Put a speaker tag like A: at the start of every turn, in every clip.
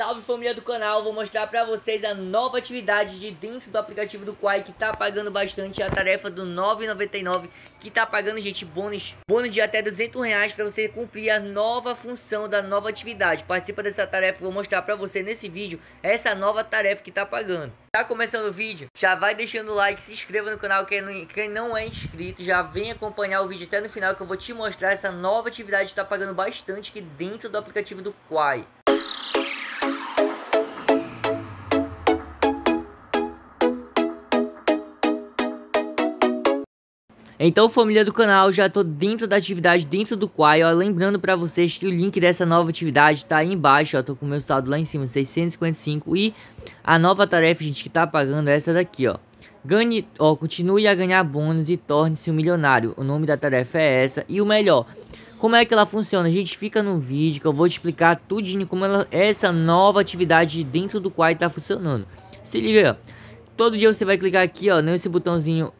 A: Salve família do canal, vou mostrar pra vocês a nova atividade de dentro do aplicativo do Quai que tá pagando bastante a tarefa do 9,99 que tá pagando, gente, bônus, bônus de até 200 reais pra você cumprir a nova função da nova atividade. Participa dessa tarefa, vou mostrar pra você nesse vídeo essa nova tarefa que tá pagando. Tá começando o vídeo? Já vai deixando o like, se inscreva no canal quem não, quem não é inscrito, já vem acompanhar o vídeo até no final que eu vou te mostrar essa nova atividade que tá pagando bastante aqui dentro do aplicativo do Quai. Então, família do canal, já tô dentro da atividade, dentro do Quai, ó. Lembrando pra vocês que o link dessa nova atividade tá aí embaixo, ó. Tô com o meu saldo lá em cima, 655. E a nova tarefa, gente, que tá pagando é essa daqui, ó. Ganhe, ó, continue a ganhar bônus e torne-se um milionário. O nome da tarefa é essa. E o melhor, como é que ela funciona? A gente fica no vídeo que eu vou te explicar tudinho como ela, essa nova atividade dentro do Quai tá funcionando. Se liga, ó. Todo dia você vai clicar aqui, ó, nesse botãozinho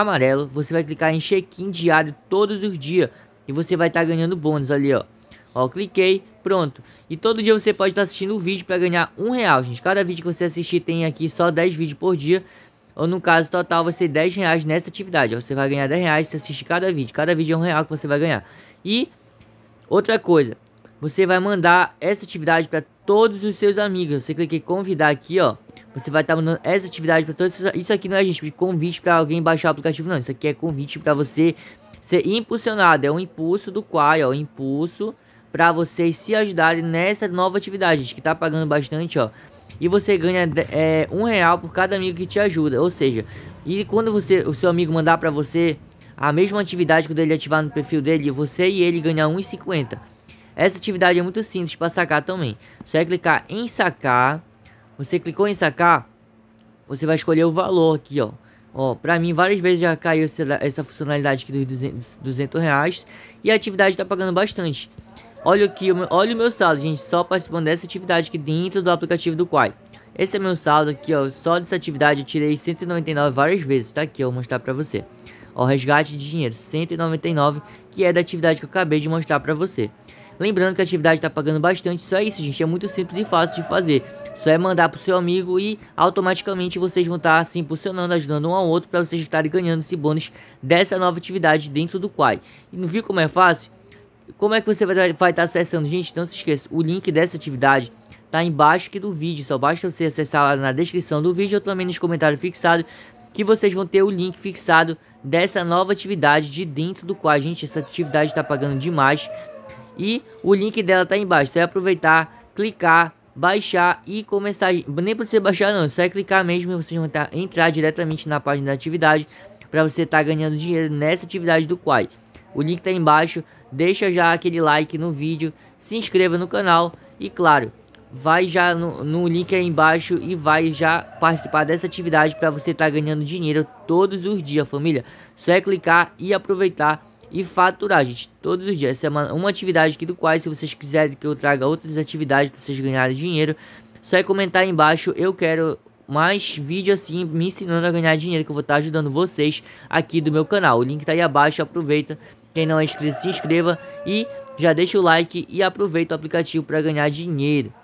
A: amarelo, você vai clicar em check-in diário todos os dias e você vai estar tá ganhando bônus ali, ó. Ó, cliquei, pronto. E todo dia você pode estar tá assistindo o um vídeo para ganhar um real, gente. Cada vídeo que você assistir tem aqui só 10 vídeos por dia. Ou no caso total vai ser 10 reais nessa atividade. Ó. Você vai ganhar 10 reais se assistir cada vídeo. Cada vídeo é um real que você vai ganhar. E outra coisa, você vai mandar essa atividade para todos os seus amigos. Você clica em convidar aqui, ó. Você vai estar tá mandando essa atividade para todos. Isso aqui não é, gente, convite para alguém baixar o aplicativo, não. Isso aqui é convite para você ser impulsionado. É um impulso do Quai, ó. Um impulso para vocês se ajudarem nessa nova atividade, gente, que tá pagando bastante, ó. E você ganha é, um real por cada amigo que te ajuda. Ou seja, e quando você, o seu amigo mandar para você a mesma atividade que ele ativar no perfil dele, você e ele ganhar 1,50. Essa atividade é muito simples para sacar também. Só é clicar em sacar você clicou em sacar, você vai escolher o valor aqui, ó. Ó, pra mim várias vezes já caiu essa, essa funcionalidade aqui dos 200, 200 reais. E a atividade tá pagando bastante. Olha aqui, olha o meu saldo, gente, só participando dessa atividade aqui dentro do aplicativo do Quai. Esse é meu saldo aqui, ó, só dessa atividade eu tirei 199 várias vezes, tá aqui, eu vou mostrar pra você. Ó, resgate de dinheiro, 199, que é da atividade que eu acabei de mostrar pra você. Lembrando que a atividade tá pagando bastante, só isso, gente, é muito simples e fácil de fazer. Só é mandar pro seu amigo e automaticamente vocês vão estar tá, se impulsionando, ajudando um ao outro para vocês estarem ganhando esse bônus dessa nova atividade dentro do Quai. E não viu como é fácil? Como é que você vai estar tá, vai tá acessando? Gente, não se esqueça, o link dessa atividade tá embaixo aqui do vídeo, só basta você acessar na descrição do vídeo ou também nos comentários fixados que vocês vão ter o link fixado dessa nova atividade de dentro do qual, gente, essa atividade está pagando demais. E o link dela tá embaixo, você vai aproveitar, clicar, baixar e começar. Nem precisa baixar, não. Só é clicar mesmo e vocês vão tá, entrar diretamente na página da atividade para você estar tá ganhando dinheiro nessa atividade do Quai. O link está embaixo. Deixa já aquele like no vídeo, se inscreva no canal e, claro, vai já no, no link aí embaixo e vai já participar dessa atividade para você estar tá ganhando dinheiro todos os dias, família. Só é clicar e aproveitar e faturar, gente, todos os dias. Essa é uma, uma atividade aqui do qual, se vocês quiserem que eu traga outras atividades para vocês ganharem dinheiro, só é comentar aí embaixo, eu quero mais vídeo assim me ensinando a ganhar dinheiro que eu vou estar tá ajudando vocês aqui do meu canal. O link tá aí abaixo, aproveita. Quem não é inscrito, se inscreva e já deixa o like e aproveita o aplicativo para ganhar dinheiro.